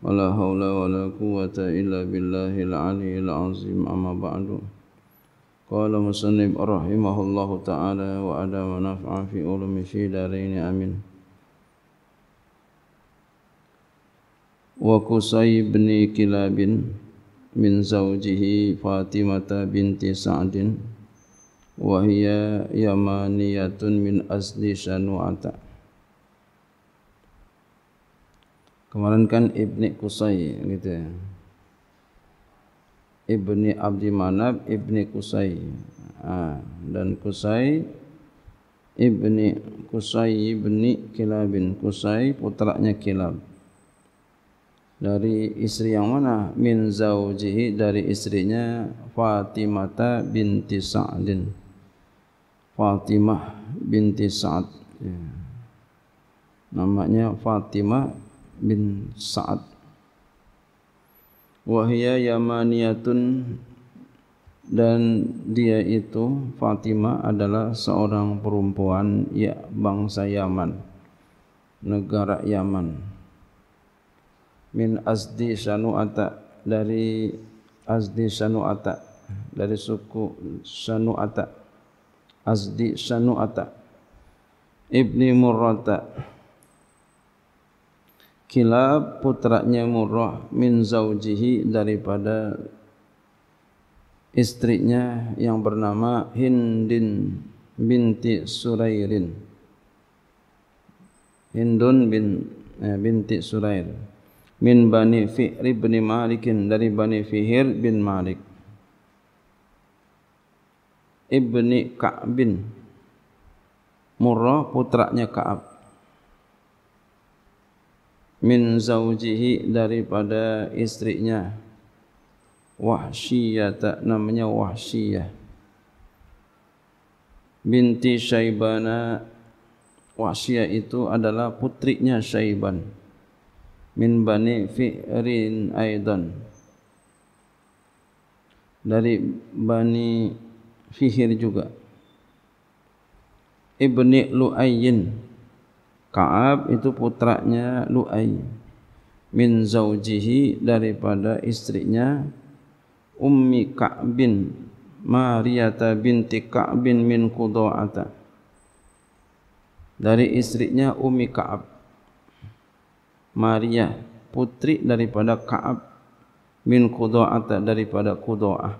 ولا حول ولا قوة إلا بالله العلي العظيم أما بعد قال مسنب رحمه الله تعالى وأدى ونفع في علم في دارين أمين وقصي بن كلاب من زوجه فاطمة بنت سعد وهي يمانية من أصل شنوعة kemarin kan Ibni Kusai gitu ya. Ibni Abdi Manab Ibni Kusai ah, ha, dan Kusai Ibni Kusai Ibni Kilabin Kusai putranya Kilab dari istri yang mana min zaujihi dari istrinya Fatimata binti Sa'din Fatimah binti Sa'd ya. namanya Fatimah bin Sa'ad wahia yamaniyatun dan dia itu Fatimah adalah seorang perempuan ya bangsa Yaman negara Yaman min azdi sanu'ata dari azdi sanu'ata dari suku sanu'ata azdi sanu'ata ibni murrata kilab putranya murrah min zaujihi daripada istrinya yang bernama Hindin binti Surairin Hindun bin eh, binti Surair min bani Fihr bin Malikin dari bani Fihir bin Malik Ibni Ka'bin Murrah putranya Ka'ab min zaujihi daripada istrinya wahsyiyah tak namanya wahsyiyah binti syaibana wahsyiyah itu adalah putrinya syaiban min bani fi'rin aidan dari bani fihir juga ibni lu'ayyin Ka'ab itu putranya Luay, min zaujihi daripada istrinya Ummi Ka'bin Mariyata binti Ka'bin min Qudwa'ata dari istrinya Ummi Ka'ab Maria putri daripada Ka'ab min Qudwa'ata daripada Qudwa'ah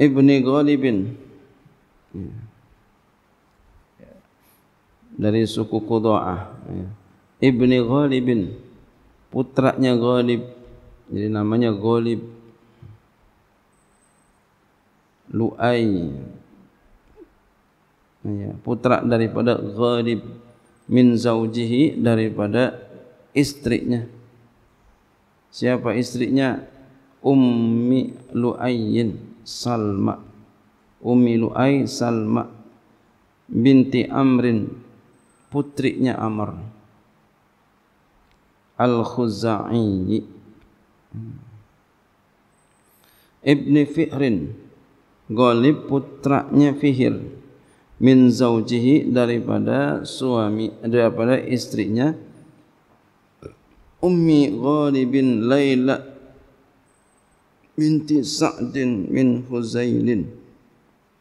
Ibni Ghalibin Ya. dari suku Qudha'ah ya. Ibni Ghalibin putranya Ghalib jadi namanya Ghalib Lu'ay ya, putra daripada Ghalib min zaujihi daripada istrinya siapa istrinya Ummi Luayin, Salma Umi Lu'ay Salma binti Amrin putrinya Amr Al-Khuza'i Ibni Fihrin Golib putranya Fihir min zaujihi daripada suami daripada istrinya Ummi Ghalib bin Laila binti Sa'din min Huzailin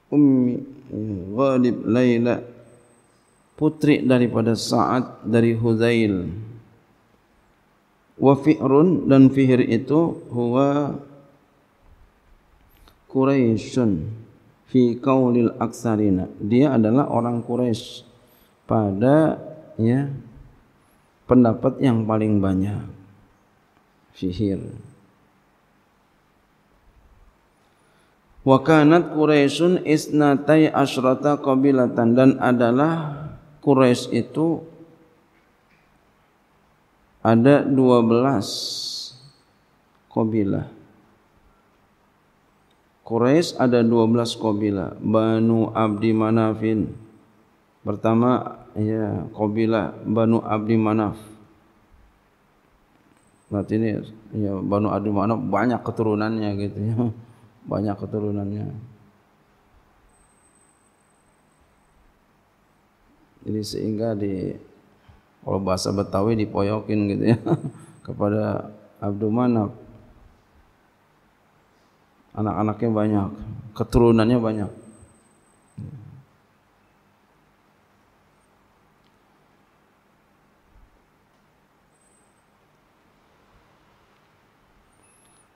ummi ghalib laila putri daripada saat dari Huzail wa fi'run dan fihir itu huwa Quraisyun fi qaulil aksarina dia adalah orang Quraisy pada ya pendapat yang paling banyak fihir wa kanat quraisyun isnatai asyrata qabilatan dan adalah quraisy itu ada 12 qabilah Quraisy ada 12 qabilah Banu Abdi Manafin pertama ya qabilah Banu Abdi Manaf Berarti ini ya Banu Abdi Manaf banyak keturunannya gitu ya banyak keturunannya. Jadi sehingga di kalau bahasa Betawi dipoyokin gitu ya kepada Abdul Manaf anak-anaknya banyak, keturunannya banyak.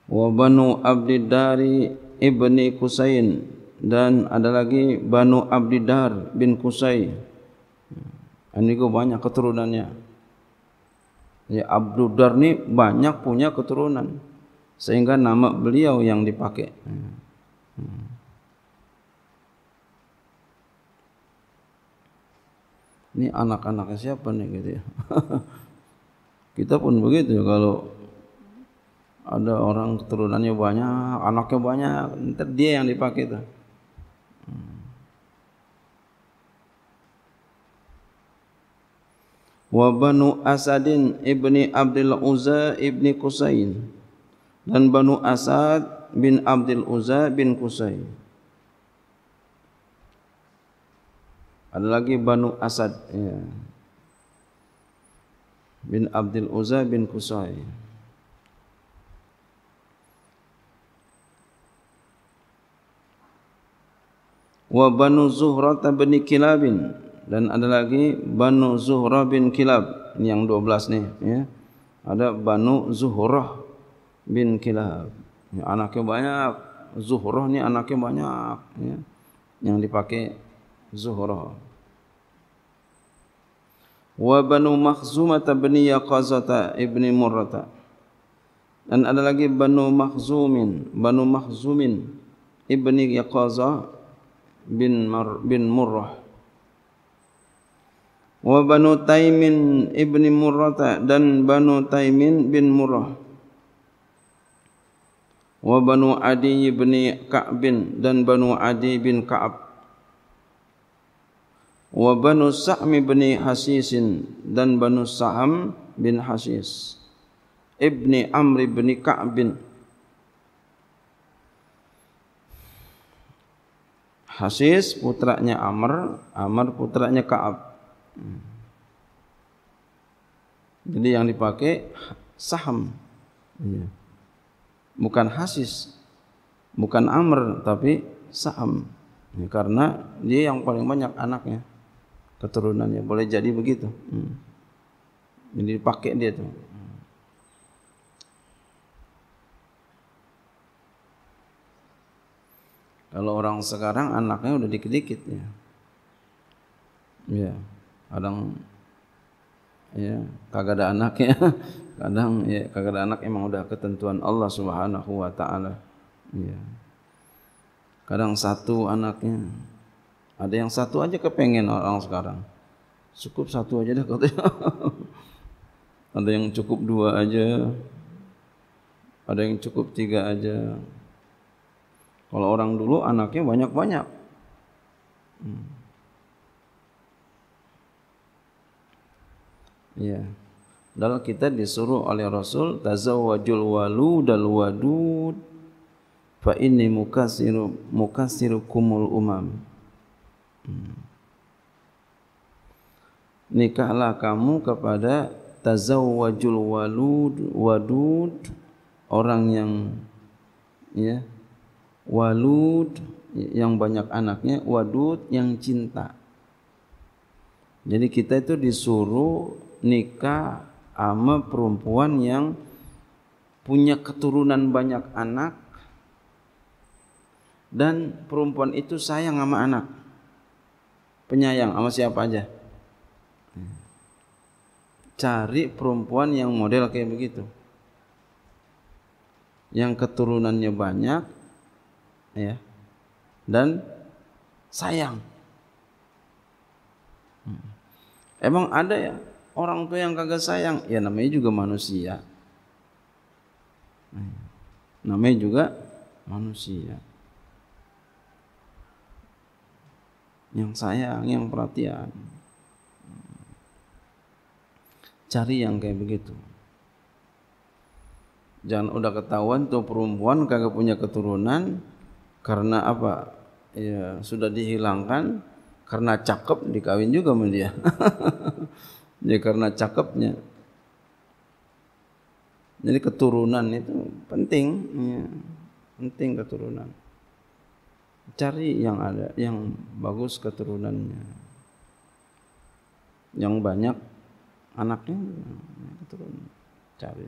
Wa banu abdi dari ibni Kusain dan ada lagi Banu Abdidar bin Kusai. Ini banyak keturunannya. Ya Dar ni banyak punya keturunan sehingga nama beliau yang dipakai. Ini anak-anaknya siapa nih gitu ya. Kita pun begitu kalau ada orang keturunannya banyak, anaknya banyak, nanti dia yang dipakai itu. Hmm. Wa banu Asadin ibni Abdul Uzza ibni Qusain dan banu Asad bin Abdul Uzza bin Qusain. Ada lagi banu Asad ya. bin Abdul Uzza bin Qusain. wa Banu Zuhrah bin Kilabin dan ada lagi Banu Zuhrah bin Kilab ini yang 12 ni ya. Ada Banu Zuhrah bin Kilab. Ya, anaknya banyak. Zuhrah ni anaknya banyak ya. Yang dipakai Zuhrah. Wa Banu Makhzumah bin Yaqazata ibni Murrata. Dan ada lagi Banu Makhzumin, Banu Makhzumin ibni Yaqazah bin Mar bin Murrah wa banu Taimin ibni Murrata dan banu Taimin bin Murrah wa banu Adi ibni Ka'b bin dan banu Adi bin Ka'ab wa banu Sa'm ibni Hasisin dan banu Sa'am bin Hasis ibni Amr ibni Ka'b bin Ka Hasis putranya Amr, Amr putranya Kaab. Hmm. Jadi yang dipakai saham, bukan Hasis, bukan Amr, tapi saham. Ya, karena dia yang paling banyak anaknya, keturunannya boleh jadi begitu. Hmm. Jadi dipakai dia tuh. Kalau orang sekarang anaknya udah dikit-dikit ya. Ya, kadang ya kagak ada anaknya. Kadang ya kagak ada anak emang udah ketentuan Allah Subhanahu wa taala. Ya. Kadang satu anaknya. Ada yang satu aja kepengen orang sekarang. Cukup satu aja dah, katanya. Ada yang cukup dua aja. Ada yang cukup tiga aja. Kalau orang dulu anaknya banyak-banyak. Ya. Dan kita disuruh oleh Rasul tazawwajul walu dal wadud fa inni mukassiru mukassirukumul umam. Hmm. Nikahlah kamu kepada tazawwajul walud wadud orang yang ya walud yang banyak anaknya, wadud yang cinta. Jadi kita itu disuruh nikah sama perempuan yang punya keturunan banyak anak dan perempuan itu sayang sama anak. Penyayang sama siapa aja. Cari perempuan yang model kayak begitu. Yang keturunannya banyak, ya, dan sayang. Hmm. Emang ada ya orang tua yang kagak sayang? Ya namanya juga manusia. Hmm. Namanya juga manusia. Yang sayang, yang perhatian. Cari yang kayak begitu. Jangan udah ketahuan tuh perempuan kagak punya keturunan, karena apa ya sudah dihilangkan karena cakep dikawin juga sama dia ya karena cakepnya jadi keturunan itu penting ya. penting keturunan cari yang ada yang bagus keturunannya yang banyak anaknya ya, keturunan cari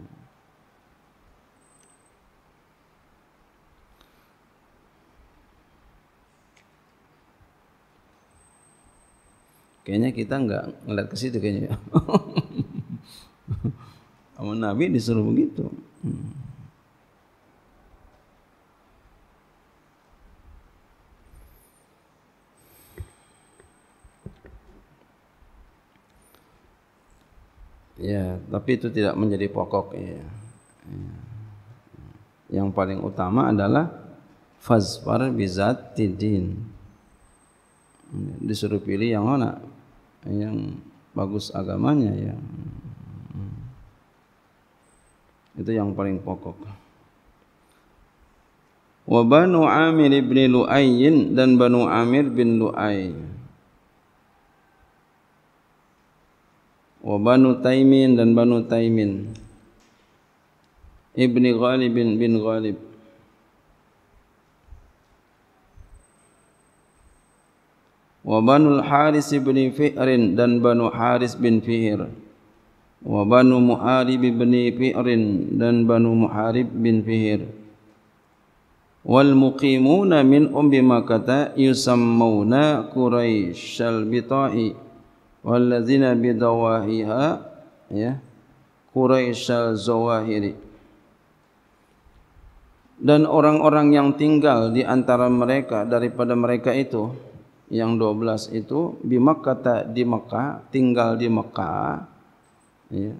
Kayaknya kita enggak ngelihat ke situ kayaknya. Sama Nabi disuruh begitu. Hmm. Ya, tapi itu tidak menjadi pokok. Ya. ya. Yang paling utama adalah fasfar bizat tidin. Disuruh pilih yang mana? yang bagus agamanya ya itu yang paling pokok wa banu amir ibn lu'ayn dan banu amir bin lu'ay wa banu taimin dan banu taimin ibni ghalib bin ghalib wa banu al-Haris ibn Fi'rin dan banu Haris bin Fi'r wa banu Mu'arib ibn Fi'rin dan banu Mu'arib bin Fi'r wal muqimuna min ummi makkah yusammuna Quraisy al-Bita'i wal ladzina bidawahiha ya Quraisy al-Zawahiri dan orang-orang yang tinggal di antara mereka daripada mereka itu yang 12 itu di Makkah di Makkah tinggal di Makkah ya.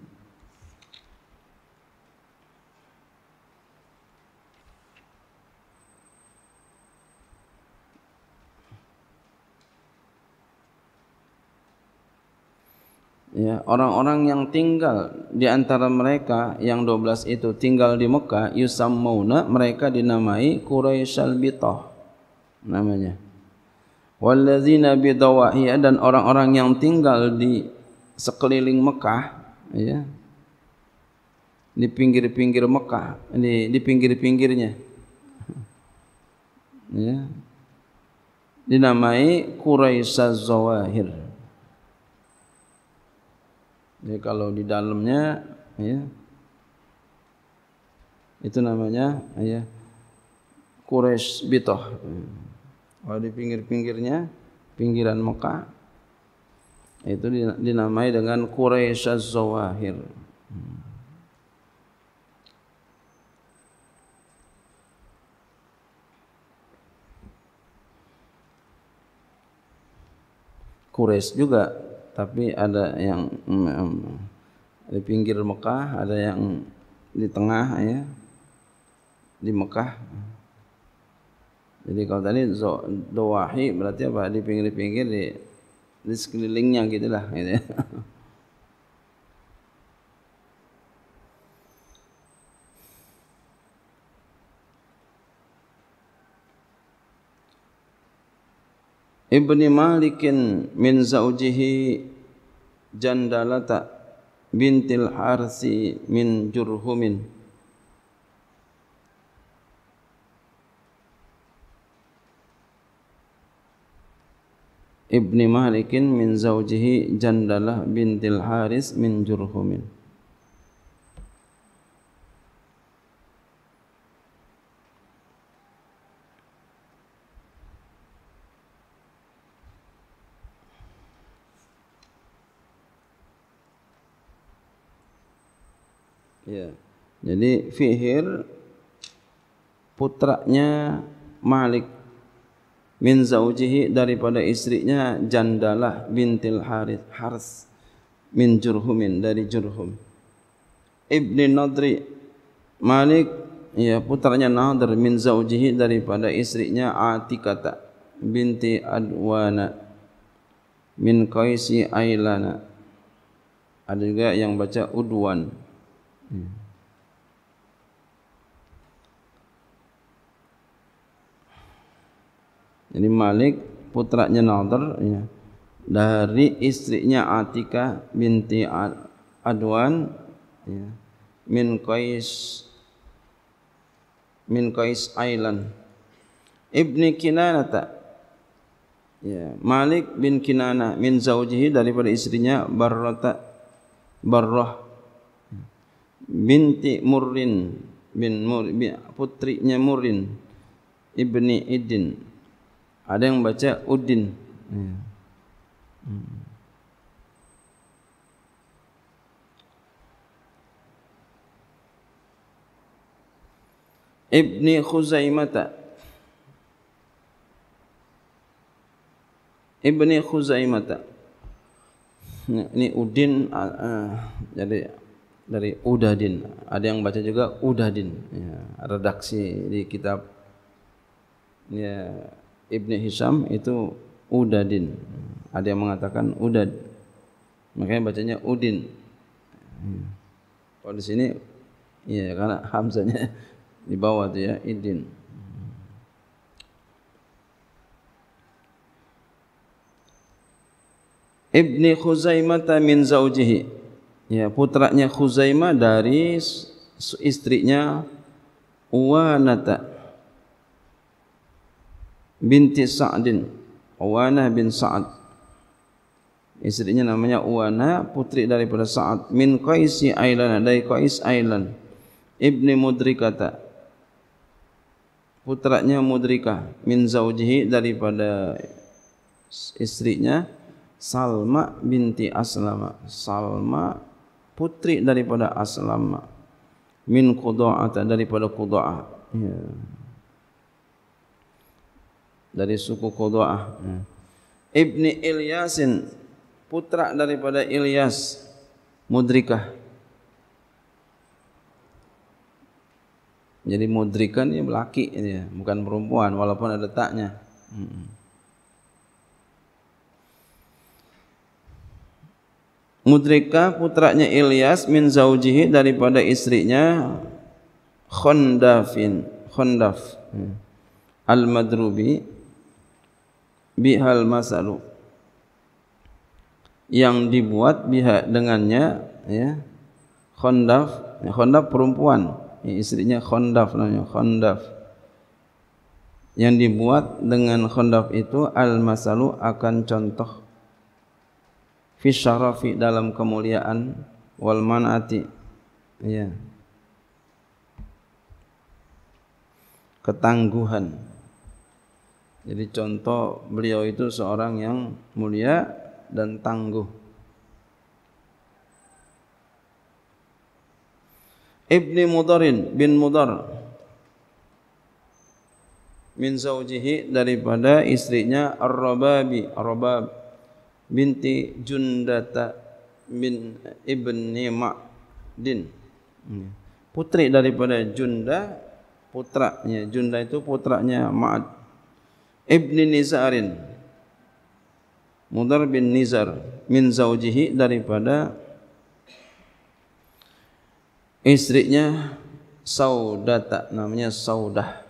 Ya, orang-orang yang tinggal di antara mereka yang 12 itu tinggal di Mekah, Yusam Mauna, mereka dinamai Quraisy Albitah namanya. Walazina bidawahiya dan orang-orang yang tinggal di sekeliling Mekah ya, di pinggir-pinggir Mekah di, di pinggir-pinggirnya ya, dinamai Quraisy Zawahir jadi kalau di dalamnya ya, itu namanya ya, Quraisy Bitoh ya. kalau di pinggir-pinggirnya pinggiran Mekah itu dinamai dengan Quraisy zawahir Quraisy juga, tapi ada yang mm, mm, di pinggir Mekah, ada yang di tengah ya. Di Mekah. Jadi kalau tadi so, doahi berarti apa? Di pinggir-pinggir di, di sekelilingnya gitulah. Gitu. Lah, ya. Ibni Malikin min zaujihi jandalata bintil harsi min jurhumin. Ibn Malikin min zaujihi Jandalah bintil Haris min Jurhumin. Ya. Jadi Fihir putranya Malik min zaujihi daripada istrinya jandalah bintil harith harth min jurhumin dari jurhum ibni nadri malik ya putranya nadir min zaujihi daripada istrinya atikata binti adwana min qaisi ailana ada juga yang baca udwan hmm. Jadi Malik putranya Nadir ya. dari istrinya Atika binti Adwan ya. min Qais min Qais Island Ibni Kinanata ya. Malik bin Kinana min zaujihi daripada istrinya Barrata Barrah binti Murrin bin Mur, putrinya Murrin ibni Idin ada yang baca Udin. Ya. Hmm. Ibni Khuzaimah Ibni Khuzaimata Ini Udin ah, ah, Jadi dari Udadin Ada yang baca juga Udadin ya, Redaksi di kitab ya, Ibn Hisham itu Udadin. Ada yang mengatakan Udad. Makanya bacanya Udin. Kalau di sini iya karena hamzanya di bawah tuh ya Idin. Ibn Khuzaimah min zaujihi. Ya, putranya Khuzaimah dari istrinya Uwanata. Uwanata binti Sa'din Uwana bin Sa'ad isterinya namanya Uwana Putri daripada Sa'ad Min Qaisi Aylan Dari Qais Aylan Ibni Mudrikata Putranya Mudrika Min Zawjihi daripada isterinya, Salma binti Aslama Salma Putri daripada Aslama Min Qudu'ata Daripada Qudu'ah yeah dari suku Qudaah. Ibni Ilyasin putra daripada Ilyas Mudrikah. Jadi Mudrikah ini laki ini, bukan perempuan walaupun ada taknya. Hmm. Mudrika putranya Ilyas min zaujihi daripada istrinya Khondafin Khondaf hmm. Al-Madrubi bihal masalu yang dibuat biha dengannya ya khondaf ya, khondaf perempuan ya, istrinya khondaf namanya khondaf yang dibuat dengan khondaf itu al masalu akan contoh fi syarafi dalam kemuliaan wal manati ya ketangguhan jadi contoh beliau itu seorang yang mulia dan tangguh. Ibni Mudarin bin Mudar min zaujihi daripada istrinya Ar-Rababi Ar-Rabab binti Jundata bin Ibni Ma'din putri daripada Junda putranya Junda itu putranya Ma'ad Ibn Nizarin Mudar bin Nizar min zaujihi daripada istrinya Saudata namanya Saudah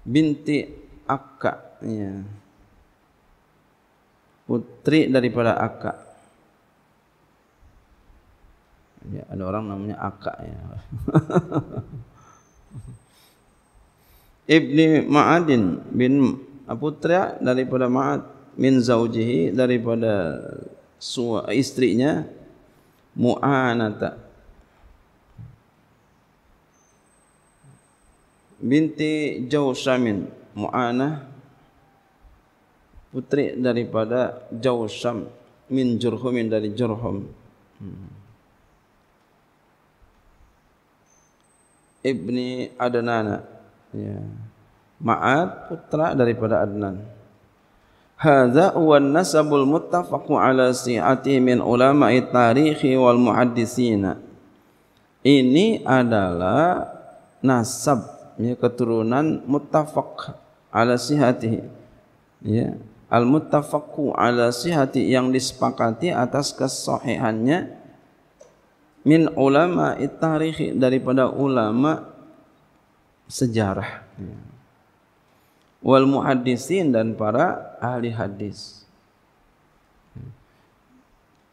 binti Akka ya. putri daripada Akka ya, ada orang namanya Akka ya. Ibni Ma'adin bin putra daripada Ma'at min zaujihi daripada sua, istrinya Mu'anata binti Jausamin Mu'anah putri daripada Jausam min Jurhumin dari Jurhum Ibni Adnana ya yeah. Ma'ad putra daripada Adnan. Hadza wan nasabul muttafaqu ala si'ati min ulama'i tarikhi wal muhaddisin. Ini adalah nasab ya keturunan muttafaq ala sihati. Ya, al muttafaqu ala sihati yang disepakati atas kesahihannya min ulama'i tarikhi daripada ulama sejarah. Ya wal muhaddisin dan para ahli hadis.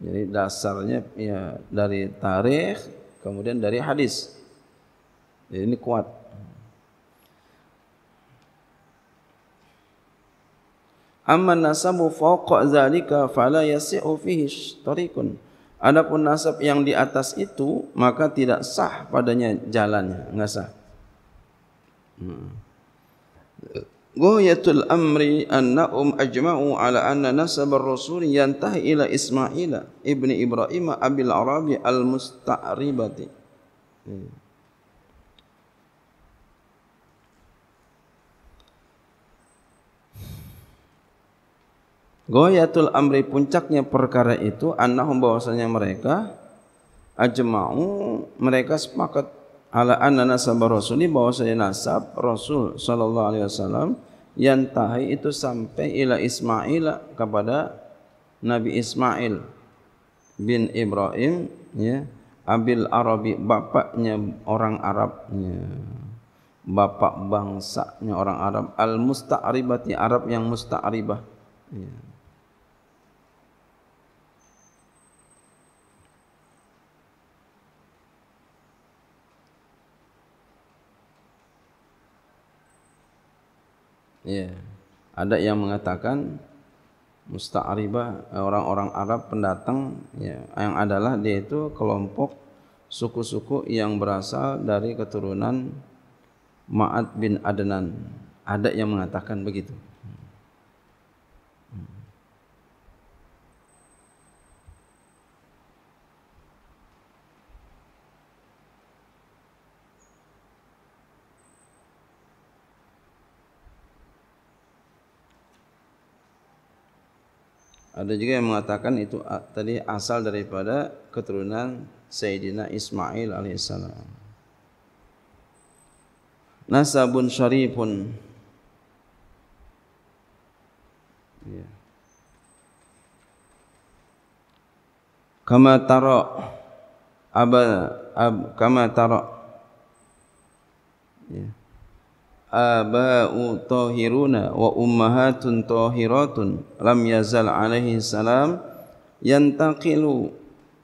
Jadi dasarnya ya dari tarikh kemudian dari hadis. Jadi ini kuat. Amma nasabu fawqa zalika fala yasihu fihi tariqun. Adapun nasab yang di atas itu maka tidak sah padanya jalannya, enggak sah. Hmm. Goyatul amri um ajma'u ala anna nasab ar-rasul yantahi ila Ismail ibni Ibrahim abil Arabi al-musta'ribati. Hmm. Goyatul amri puncaknya perkara itu um bahwasanya mereka ajma'u mereka sepakat ala anna nasab rasul ini bahwa saya nasab rasul sallallahu alaihi wasallam yang tahi itu sampai ila ismail kepada nabi ismail bin ibrahim ya abil arabi bapaknya orang arab ya. bapak bangsanya orang arab al musta'ribati arab yang musta'ribah ya. Yeah. Ada yang mengatakan musta'riba eh, orang-orang Arab pendatang yeah, yang adalah dia itu kelompok suku-suku yang berasal dari keturunan Ma'ad bin Adnan. Ada yang mengatakan begitu. Ya. Ada juga yang mengatakan itu ah, tadi asal daripada keturunan Sayyidina Ismail alaihissalam. Nasabun syarifun. Ya. Kama tara aba ab, kama tara. Ya. Yeah. آباء طاهرون وأمهات طاهرات لم يزل عليه السلام ينتقل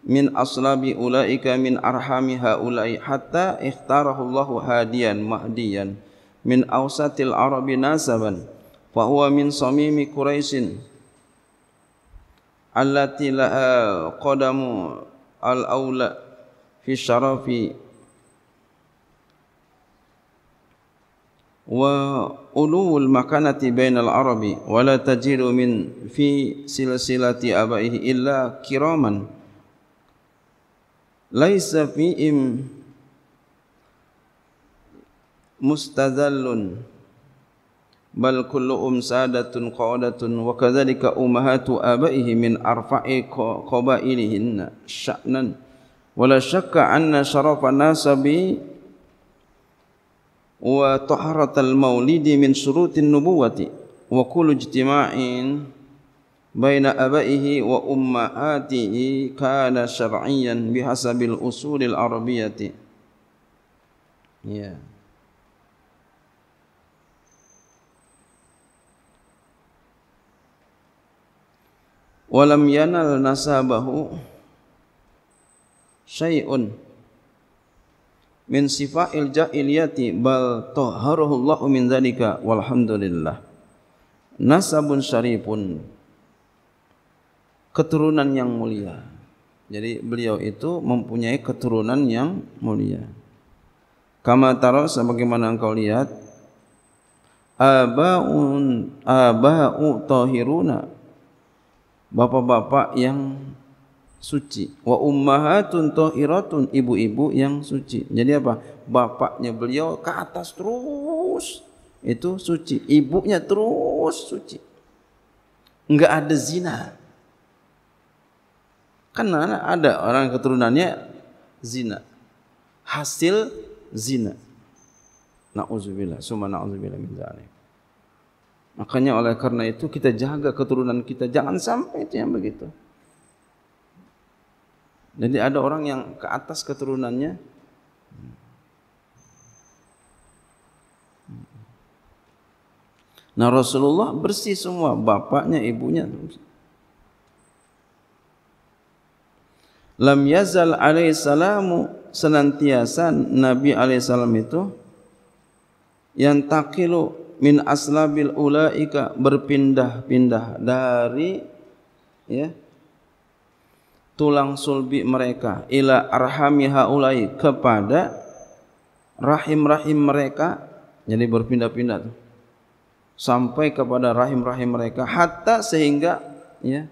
من أصلاب أولئك من أرحام هؤلاء حتى اختاره الله هاديا مهديا من أوسط العرب ناسبا فهو من صميم قريش التي لها قدم الأولى في الشرف وألو المكانة بين العرب ولا تجد من في سلسلة أبائه إلا كراما ليس فيهم مستذل بل كلهم سادة قادة وكذلك أمهات آبائه من أرفع قبائلهن شأنا ولا شك أن شرف الناس وطهارة المولد من شروط النبوة وكل اجتماع بين أبائه وأمهاته كان شرعيا بحسب الأصول العربية yeah. ولم ينل نسبه شيء min sifail jahiliyati bal taharahu Allah min dzalika walhamdulillah nasabun syarifun keturunan yang mulia jadi beliau itu mempunyai keturunan yang mulia kama tara sebagaimana engkau lihat abaun abau tahiruna bapak-bapak yang suci wa ummahatun tahiratun ibu-ibu yang suci jadi apa bapaknya beliau ke atas terus itu suci ibunya terus suci enggak ada zina kan ada orang keturunannya zina hasil zina na'udzubillah summa na'udzubillah min zalim makanya oleh karena itu kita jaga keturunan kita jangan sampai itu yang begitu jadi ada orang yang ke atas keturunannya Nah Rasulullah bersih semua bapaknya ibunya Lam yazal alaihi salamu senantiasa Nabi alaihi salam itu yang takilu min aslabil ulaika berpindah-pindah dari ya tulang sulbi mereka ila arhami haulai kepada rahim-rahim mereka jadi berpindah-pindah sampai kepada rahim-rahim mereka hatta sehingga ya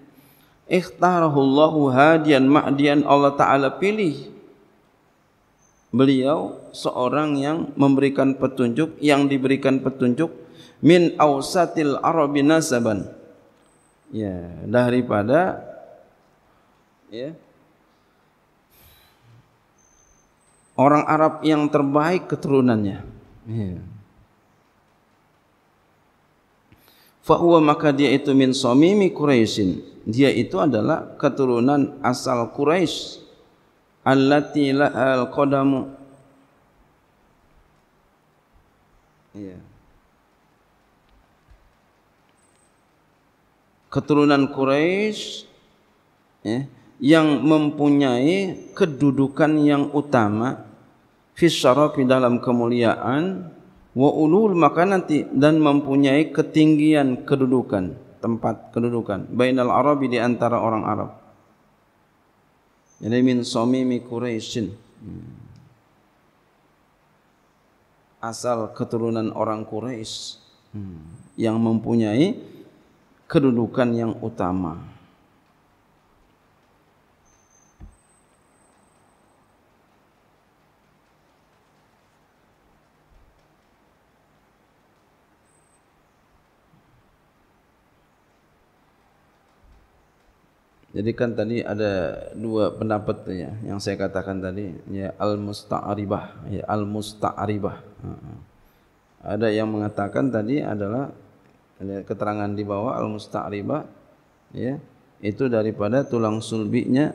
ikhtarahullahu hadian ma'dian Allah taala pilih beliau seorang yang memberikan petunjuk yang diberikan petunjuk min ausatil arabi nasaban ya daripada ya. Orang Arab yang terbaik keturunannya. Ya. Fahuwa maka dia itu min somimi Quraisyin. Dia itu adalah keturunan asal Quraisy. Allati lahal qadamu. Ya. Keturunan Quraisy ya, yang mempunyai kedudukan yang utama fi syarafi dalam kemuliaan wa ulul maka nanti dan mempunyai ketinggian kedudukan tempat kedudukan bainal arabi di antara orang Arab. Ini min mi Quraisyin. Asal keturunan orang Quraisy hmm, yang mempunyai kedudukan yang utama. Jadi kan tadi ada dua pendapat ya, yang saya katakan tadi ya al musta'ribah ya al musta'ribah. Ada yang mengatakan tadi adalah ada keterangan di bawah al musta'ribah ya itu daripada tulang sulbinya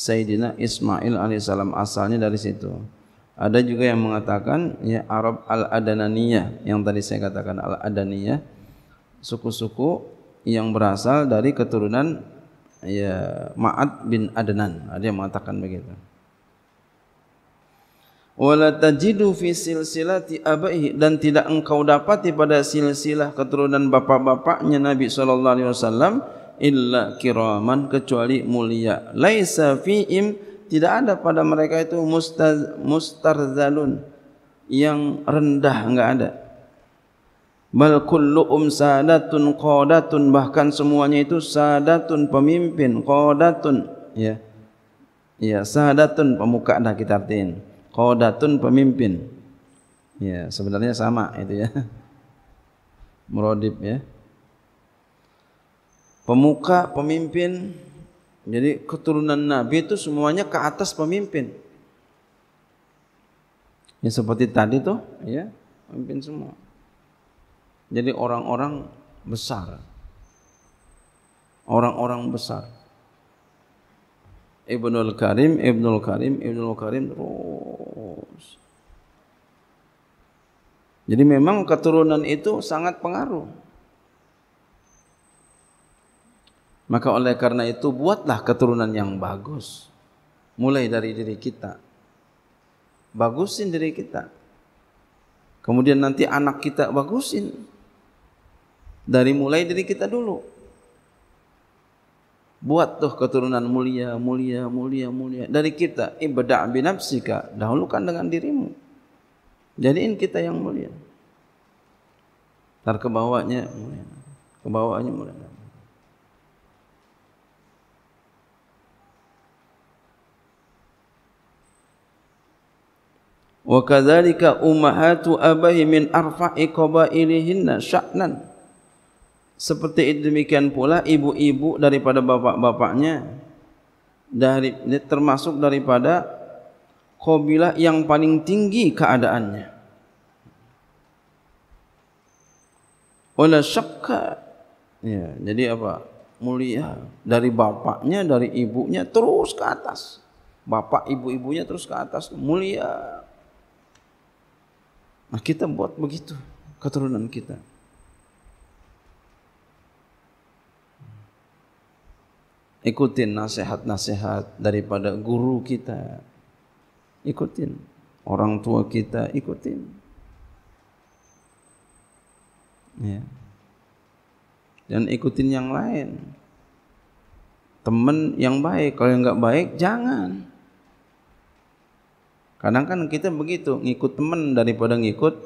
Sayyidina Ismail alaihissalam asalnya dari situ. Ada juga yang mengatakan ya Arab al adananiyah yang tadi saya katakan al adaniyah suku-suku yang berasal dari keturunan ya Ma'ad bin Adnan dia mengatakan begitu. Wala tajidu fi silsilati abaihi dan tidak engkau dapati pada silsilah keturunan bapak-bapaknya Nabi sallallahu alaihi wasallam illa kiraman kecuali mulia. Laisa fiim tidak ada pada mereka itu mustarzalun yang rendah enggak ada bal kullu umsadatun qadatun bahkan semuanya itu sadatun pemimpin qadatun ya ya sadatun pemuka dah kita artiin qadatun pemimpin ya sebenarnya sama itu ya merodib ya pemuka pemimpin jadi keturunan nabi itu semuanya ke atas pemimpin ya seperti tadi tuh ya pemimpin semua jadi orang-orang besar. Orang-orang besar. Ibnul Karim, Ibnul Karim, Ibnul Karim terus. Jadi memang keturunan itu sangat pengaruh. Maka oleh karena itu buatlah keturunan yang bagus. Mulai dari diri kita. Bagusin diri kita. Kemudian nanti anak kita bagusin dari mulai diri kita dulu. Buat tuh keturunan mulia, mulia, mulia, mulia dari kita. Ibadah binafsika dahulukan dengan dirimu. Jadiin kita yang mulia. Ntar kebawahnya mulia. Kebawahnya mulia. Wa kadzalika umahatu abai min arfa'i ilihinna sya'nan. Seperti itu demikian pula ibu-ibu daripada bapak-bapaknya dari termasuk daripada kabilah yang paling tinggi keadaannya. Wala syakka. Ya, jadi apa? Mulia dari bapaknya, dari ibunya terus ke atas. Bapak ibu-ibunya terus ke atas mulia. Nah, kita buat begitu keturunan kita. Ikutin nasihat-nasihat daripada guru kita. Ikutin orang tua kita, ikutin. Ya. Dan ikutin yang lain. Teman yang baik, kalau yang nggak baik jangan. Kadang kan kita begitu, ngikut teman daripada ngikut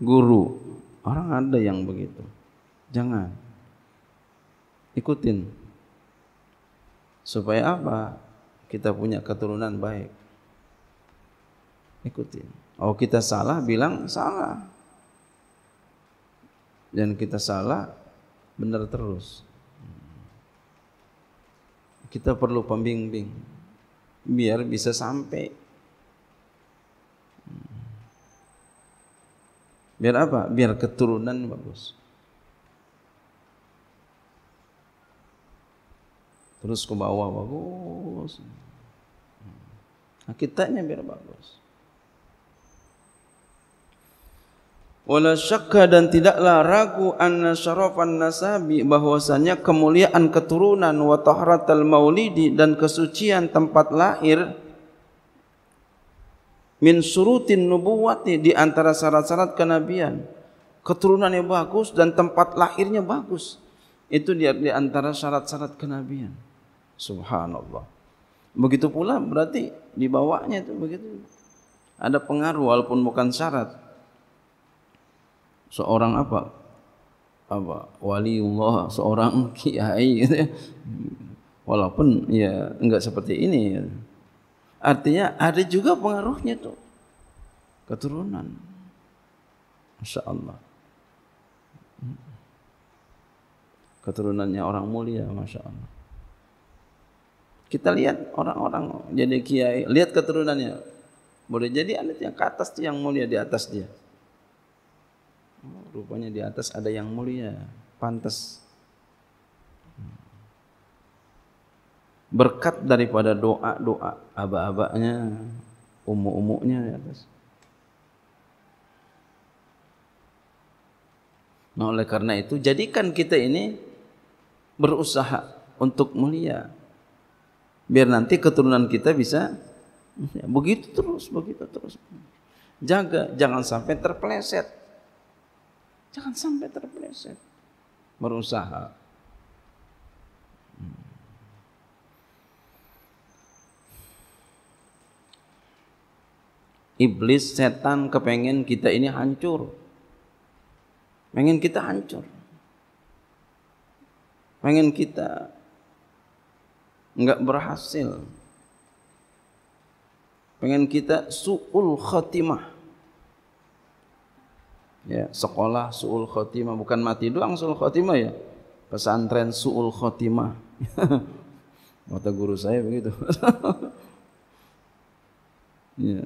guru. Orang ada yang begitu. Jangan. Ikutin supaya apa kita punya keturunan baik ikutin oh kita salah bilang salah dan kita salah benar terus kita perlu pembimbing biar bisa sampai biar apa biar keturunan bagus terus ke bawah bagus. Hmm. Hakikatnya biar bagus. Wala syakka dan tidaklah ragu anna syarafan nasabi bahwasanya kemuliaan keturunan wa tahratal maulidi dan kesucian tempat lahir min surutin nubuwati di antara syarat-syarat kenabian. Keturunannya bagus dan tempat lahirnya bagus. Itu di antara syarat-syarat kenabian. Subhanallah. Begitu pula berarti di bawahnya itu begitu. Ada pengaruh walaupun bukan syarat. Seorang apa? Apa? Waliullah, seorang kiai ya. Walaupun ya enggak seperti ini. Ya. Artinya ada juga pengaruhnya tuh. Keturunan. Masya Allah. Hmm. Keturunannya orang mulia, Masya Allah. Kita lihat orang-orang jadi kiai, lihat keturunannya. Boleh jadi anak yang ke atas itu yang mulia di atas dia. Rupanya di atas ada yang mulia, pantas. Berkat daripada doa-doa aba-abanya, umu-umunya di atas. Nah, oleh karena itu jadikan kita ini berusaha untuk mulia, biar nanti keturunan kita bisa ya, begitu terus begitu terus jaga jangan sampai terpleset jangan sampai terpleset berusaha Iblis, setan kepengen kita ini hancur. Pengen kita hancur. Pengen kita enggak berhasil. Pengen kita su'ul khatimah. Ya, sekolah su'ul khatimah bukan mati doang su'ul khatimah ya. Pesantren su'ul khatimah. Mata guru saya begitu. ya.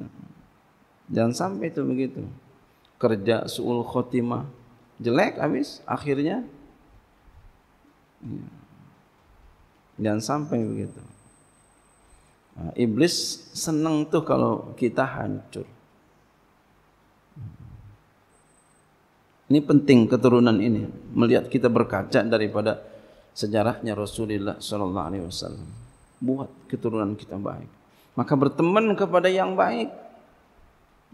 Jangan sampai itu begitu. Kerja su'ul khatimah jelek habis akhirnya. Ya. Jangan sampai begitu. Ah, iblis senang tuh kalau kita hancur. Ini penting keturunan ini melihat kita berkaca daripada sejarahnya Rasulullah Sallallahu Alaihi Wasallam. Buat keturunan kita baik. Maka berteman kepada yang baik.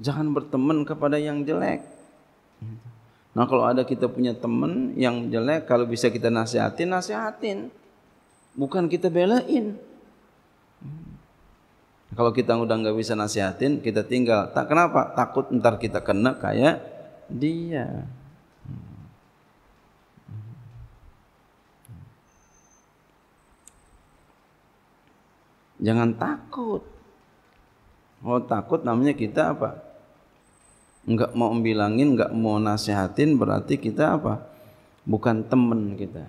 Jangan berteman kepada yang jelek. Nah kalau ada kita punya teman yang jelek, kalau bisa kita nasihatin, nasihatin. Bukan kita belain. Kalau kita udah nggak bisa nasihatin, kita tinggal. Tak kenapa? Takut ntar kita kena kayak dia. Jangan takut. Kalau oh, takut namanya kita apa? Enggak mau bilangin, enggak mau nasihatin berarti kita apa? Bukan teman kita.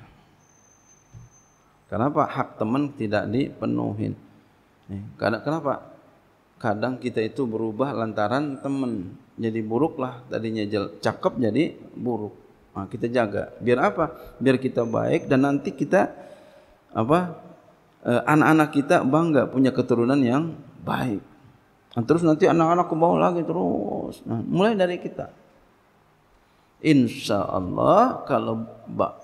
Kenapa hak teman tidak dipenuhin? Eh, Kadang kenapa? Kadang kita itu berubah lantaran teman jadi buruklah tadinya cakep jadi buruk. Nah, kita jaga. Biar apa? Biar kita baik dan nanti kita apa? Eh, anak-anak kita bangga punya keturunan yang baik. Dan terus nanti anak-anak ke bawah lagi terus. Nah, mulai dari kita insya Allah kalau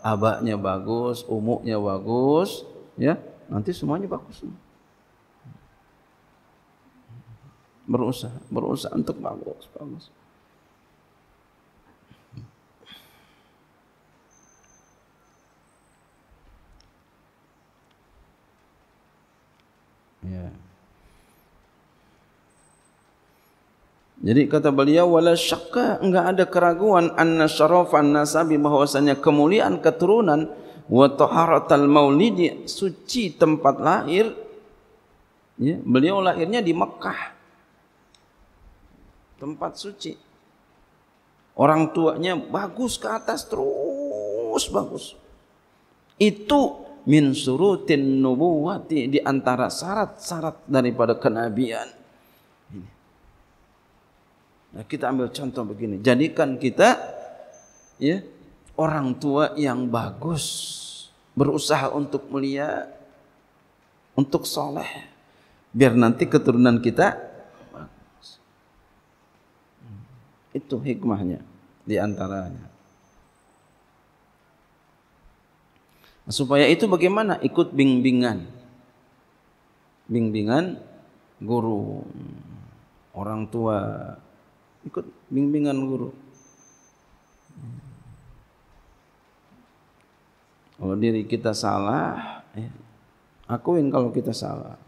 abaknya bagus, umuknya bagus, ya nanti semuanya bagus. Berusaha, berusaha untuk bagus, bagus. Yeah. Jadi kata beliau wala syakka enggak ada keraguan anna syarafan nasabi bahwasanya kemuliaan keturunan wa taharatal maulid suci tempat lahir ya beliau lahirnya di Mekah tempat suci orang tuanya bagus ke atas terus bagus itu min surutin nubuwati di antara syarat-syarat daripada kenabian Nah, kita ambil contoh begini. Jadikan kita ya orang tua yang bagus berusaha untuk mulia untuk soleh biar nanti keturunan kita bagus. itu hikmahnya di antaranya nah, supaya itu bagaimana ikut bimbingan bimbingan guru orang tua hmm. ikut bimbingan guru. Kalau oh, diri kita salah, ya, akuin kalau kita salah.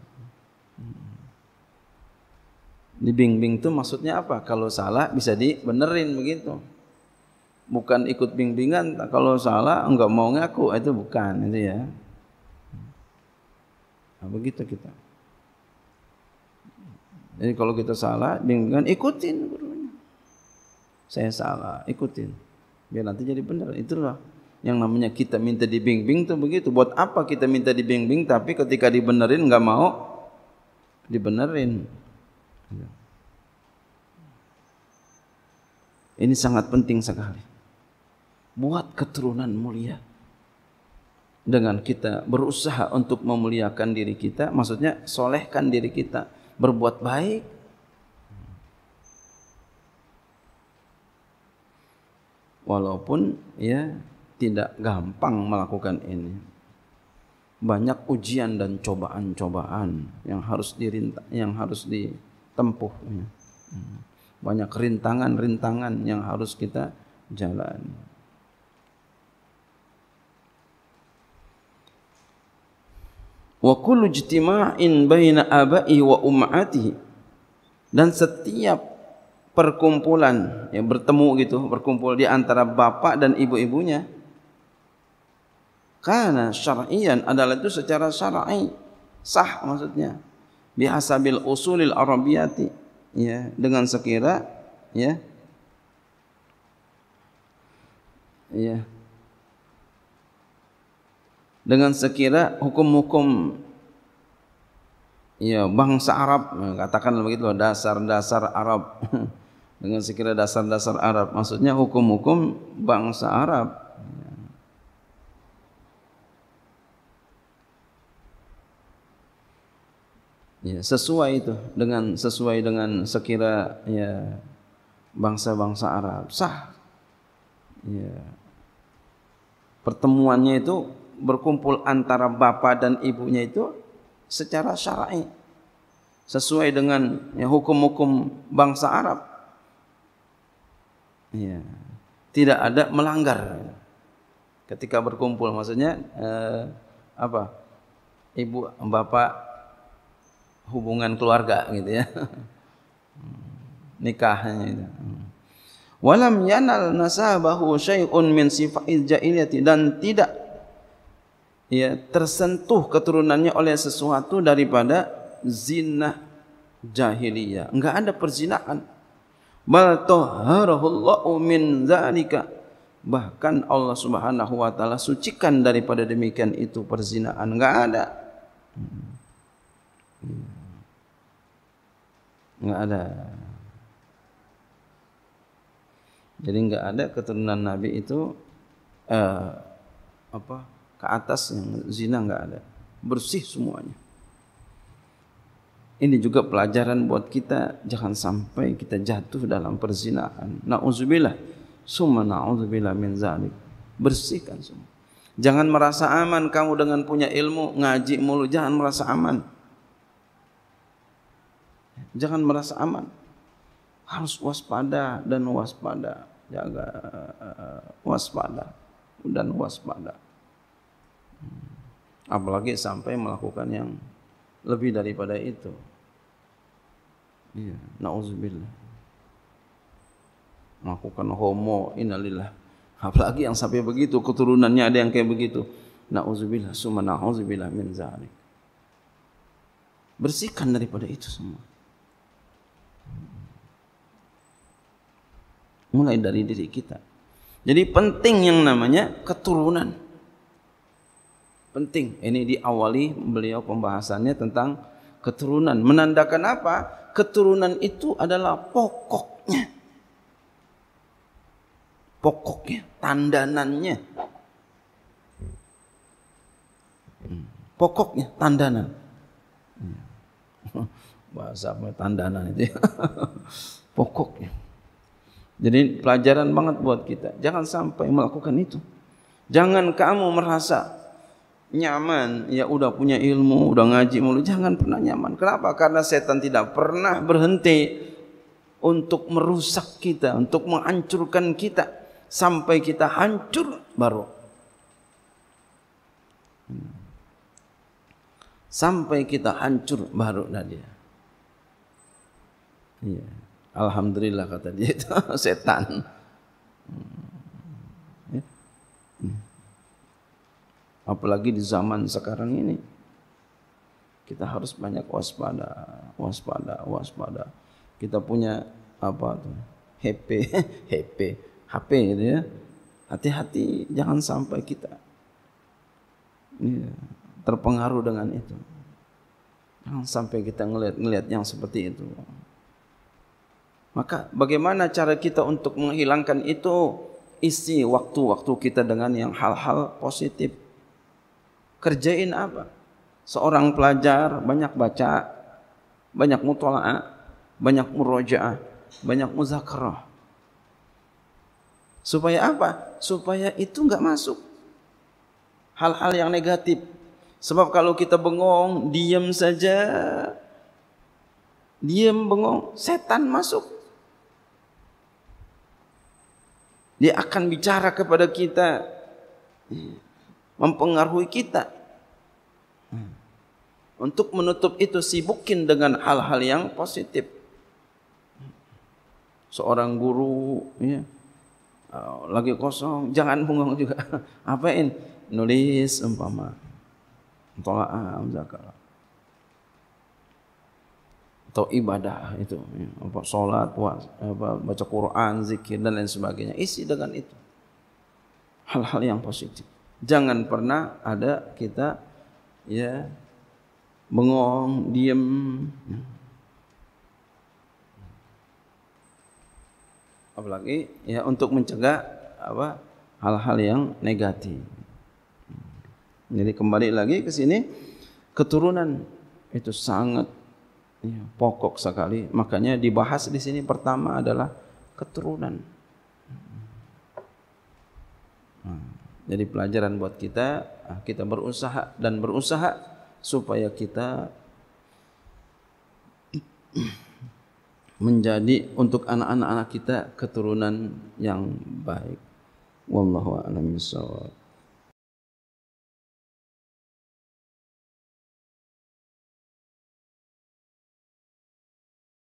Dibimbing itu maksudnya apa? Kalau salah bisa dibenerin begitu. Bukan ikut bimbingan, kalau salah enggak mau ngaku, ah, itu bukan itu ya. Nah, begitu kita. Jadi kalau kita salah, bimbingan ikutin saya salah ikutin biar nanti jadi benar itulah yang namanya kita minta dibimbing tuh begitu buat apa kita minta dibimbing tapi ketika dibenerin nggak mau dibenerin iya. ini sangat penting sekali buat keturunan mulia dengan kita berusaha untuk memuliakan diri kita maksudnya solehkan diri kita berbuat baik walaupun ya tidak gampang melakukan ini banyak ujian dan cobaan-cobaan yang harus dirinta, yang harus ditempuh ya. banyak rintangan-rintangan yang harus kita jalan wa kullu ijtima'in baina abai wa ummati dan setiap perkumpulan ya bertemu gitu berkumpul di antara bapak dan ibu-ibunya karena syar'ian adalah itu secara syar'i sah maksudnya biasa bil usulil arabiyati ya dengan sekira ya ya dengan sekira hukum-hukum ya bangsa Arab katakanlah begitu dasar-dasar Arab dengan sekira dasar-dasar Arab. Maksudnya hukum-hukum bangsa Arab. Ya, ya, sesuai itu dengan sesuai dengan sekira ya bangsa-bangsa Arab sah. Ya. Pertemuannya itu berkumpul antara bapa dan ibunya itu secara syar'i sesuai dengan ya, hukum-hukum bangsa Arab. Ya. Tidak ada melanggar ketika berkumpul. Maksudnya eh, apa? Ibu, bapak hubungan keluarga gitu ya. Hmm. Nikahnya itu. Hmm. Walam yanal nasabahu syai'un min sifat jahiliyah dan tidak ya tersentuh keturunannya oleh sesuatu daripada zina jahiliyah. Enggak ada perzinahan bal taharahullahu min zalika bahkan Allah Subhanahu wa taala sucikan daripada demikian itu perzinaan enggak ada enggak ada jadi enggak ada keturunan nabi itu eh, apa ke atas yang zina enggak ada bersih semuanya ini juga pelajaran buat kita jangan sampai kita jatuh dalam perzinahan. Nauzubillah. Summa nauzubillah min zalik. Bersihkan semua. Jangan merasa aman kamu dengan punya ilmu ngaji mulu jangan merasa aman. Jangan merasa aman. Harus waspada dan waspada. Jaga eh, waspada dan waspada. Apalagi sampai melakukan yang lebih daripada itu. Iya, na'udzubillah. Melakukan homo innalillah. Apalagi yang sampai begitu, keturunannya ada yang kayak begitu. Na'udzubillah, summa na'udzubillah min zalik. Bersihkan daripada itu semua. Mulai dari diri kita. Jadi penting yang namanya keturunan. Penting. Ini diawali beliau pembahasannya tentang keturunan. Menandakan apa? Keturunan itu adalah pokoknya. Pokoknya, tandanannya. Hmm, pokoknya, tandanan. Hmm. Bahasa apa tandanan itu? Ya? pokoknya. Jadi pelajaran banget buat kita. Jangan sampai melakukan itu. Jangan kamu merasa nyaman ya udah punya ilmu udah ngaji mulu jangan pernah nyaman kenapa karena setan tidak pernah berhenti untuk merusak kita untuk menghancurkan kita sampai kita hancur baru sampai kita hancur baru Nadia iya alhamdulillah kata dia itu setan hmm. Apalagi di zaman sekarang ini. Kita harus banyak waspada, waspada, waspada. Kita punya apa tuh? HP, HP, HP gitu ya. Hati-hati jangan sampai kita iya, terpengaruh dengan itu. Jangan sampai kita ngelihat-ngelihat yang seperti itu. Maka bagaimana cara kita untuk menghilangkan itu? Isi waktu-waktu kita dengan yang hal-hal positif. kerjain apa? Seorang pelajar banyak baca, banyak mutola'ah, banyak muroja'ah, banyak muzakarah. Supaya apa? Supaya itu enggak masuk. Hal-hal yang negatif. Sebab kalau kita bengong, diam saja. Diam bengong, setan masuk. Dia akan bicara kepada kita. Iya mempengaruhi kita. Untuk menutup itu sibukin dengan hal-hal yang positif. Seorang guru ya, oh, lagi kosong, jangan bungong juga. Apain? Nulis umpama. Tolaam ah, zakat. Atau ibadah itu, ya. apa salat, apa baca Quran, zikir dan lain sebagainya, isi dengan itu. Hal-hal yang positif jangan pernah ada kita ya bengong diam apalagi ya untuk mencegah apa hal-hal yang negatif jadi kembali lagi ke sini keturunan itu sangat ya, pokok sekali makanya dibahas di sini pertama adalah keturunan hmm. Jadi pelajaran buat kita, ah, kita berusaha dan berusaha supaya kita menjadi untuk anak-anak kita keturunan yang baik. Wallahu a'lam bishawab.